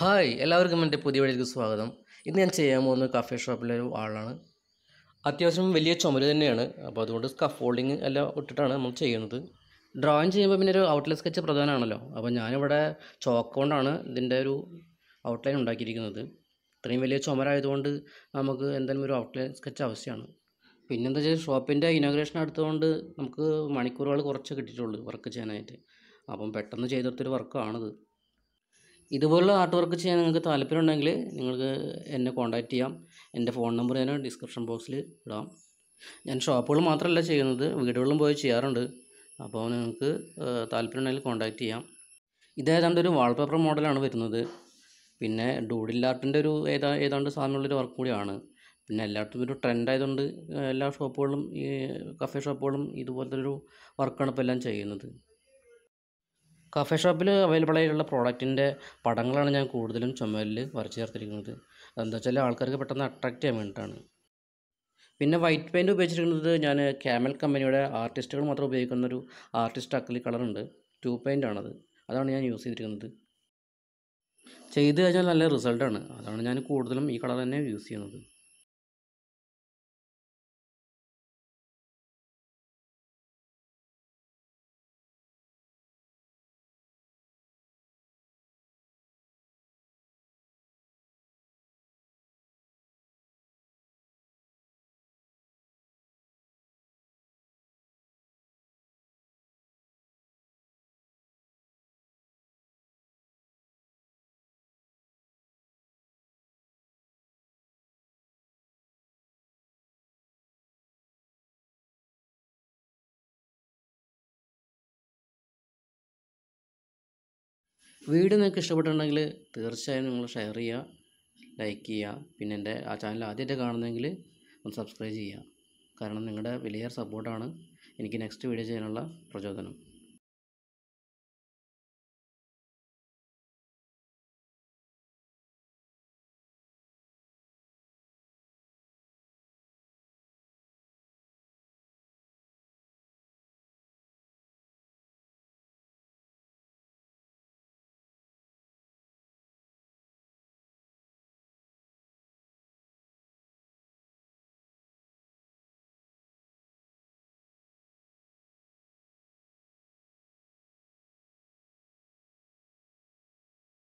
hi എല്ലാവർക്കും എൻ്റെ പുതിയ വീഡിയോയിലേക്ക് സ്വാഗതം ഇന്ന് ഞാൻ ചെയ്യാൻ പോകുന്ന കഫേ ഷോപ്പിലെ ഒരു ആളാണ് അത്യാവശ്യം വലിയ ചുമര് തന്നെയാണ് അപ്പോൾ അതുകൊണ്ട് സ്കഫ് ഫോൾഡിങ് എല്ലാം ഇട്ടിട്ടാണ് നമ്മൾ ചെയ്യുന്നത് ഡ്രോയിങ് ചെയ്യുമ്പോൾ പിന്നെ ഒരു ഔട്ട്ലൈൻ സ്കെച്ച് പ്രധാനമാണല്ലോ അപ്പോൾ ഞാനിവിടെ ചോക്ക് കൊണ്ടാണ് ഇതിൻ്റെ ഒരു ഔട്ട്ലൈൻ ഉണ്ടാക്കിയിരിക്കുന്നത് ഇത്രയും വലിയ ചുമരായതുകൊണ്ട് നമുക്ക് എന്തായാലും ഒരു ഔട്ട്ലൈൻ സ്കെച്ച് ആവശ്യമാണ് പിന്നെന്താ വെച്ചാൽ ഷോപ്പിൻ്റെ ഇനോഗ്രേഷൻ അടുത്തുകൊണ്ട് നമുക്ക് മണിക്കൂറുകൾ കുറച്ച് കിട്ടിയിട്ടുള്ളൂ വർക്ക് ചെയ്യാനായിട്ട് അപ്പം പെട്ടെന്ന് ചെയ്തെടുത്തൊരു വർക്കാണിത് ഇതുപോലുള്ള ആർട്ട് വർക്ക് ചെയ്യാൻ നിങ്ങൾക്ക് താല്പര്യമുണ്ടെങ്കിൽ നിങ്ങൾക്ക് എന്നെ കോൺടാക്റ്റ് ചെയ്യാം എൻ്റെ ഫോൺ നമ്പർ ഞാൻ ഡിസ്ക്രിപ്ഷൻ ബോക്സിൽ ഇടാം ഞാൻ ഷോപ്പുകൾ മാത്രമല്ല ചെയ്യുന്നത് വീടുകളിലും പോയി ചെയ്യാറുണ്ട് അപ്പോൾ നിങ്ങൾക്ക് താല്പര്യമുണ്ടെങ്കിൽ കോൺടാക്റ്റ് ചെയ്യാം ഇതേതാണ്ട് ഒരു വാൾപേപ്പർ മോഡലാണ് വരുന്നത് പിന്നെ ഡൂഡിൽ ആർട്ടിൻ്റെ ഒരു ഏതാ ഏതാണ്ട് സാധനമുള്ളൊരു വർക്ക് കൂടിയാണ് പിന്നെ എല്ലായിടത്തും ഒരു ട്രെൻഡ് ആയതുകൊണ്ട് എല്ലാ ഷോപ്പുകളിലും ഈ കഫേ ഷോപ്പുകളും ഇതുപോലത്തെ ഒരു വർക്കാണ് ഇപ്പോൾ എല്ലാം ചെയ്യുന്നത് കഫേ ഷോപ്പിൽ അവൈലബിൾ ആയിട്ടുള്ള പ്രോഡക്റ്റിൻ്റെ പടങ്ങളാണ് ഞാൻ കൂടുതലും ചുമലിൽ വരച്ച് ചേർത്തിരിക്കുന്നത് അതെന്താ വെച്ചാൽ ആൾക്കാർക്ക് പെട്ടെന്ന് അട്രാക്റ്റ് ചെയ്യാൻ വേണ്ടിയിട്ടാണ് പിന്നെ വൈറ്റ് പെയിൻറ്റ് ഉപയോഗിച്ചിരിക്കുന്നത് ഞാൻ ക്യാമൽ കമ്പനിയുടെ ആർട്ടിസ്റ്റുകൾ മാത്രം ഉപയോഗിക്കുന്ന ഒരു ആർട്ടിസ്റ്റ് അക്കലി കളറുണ്ട് ടു പെയിൻ്റ് ആണത് അതാണ് ഞാൻ യൂസ് ചെയ്തിരിക്കുന്നത് ചെയ്ത് കഴിഞ്ഞാൽ നല്ല റിസൾട്ടാണ് അതാണ് ഞാൻ കൂടുതലും ഈ കളർ തന്നെ യൂസ് ചെയ്യുന്നത് വീഡിയോ നിങ്ങൾക്ക് ഇഷ്ടപ്പെട്ടിട്ടുണ്ടെങ്കിൽ തീർച്ചയായും നിങ്ങൾ ഷെയർ ചെയ്യുക ലൈക്ക് ചെയ്യുക പിന്നെ എൻ്റെ ആ ചാനൽ ആദ്യമായിട്ട് കാണുന്നെങ്കിൽ ഒന്ന് സബ്സ്ക്രൈബ് ചെയ്യുക കാരണം നിങ്ങളുടെ വലിയ സപ്പോർട്ടാണ് എനിക്ക് നെക്സ്റ്റ് വീഡിയോ ചെയ്യാനുള്ള പ്രചോദനം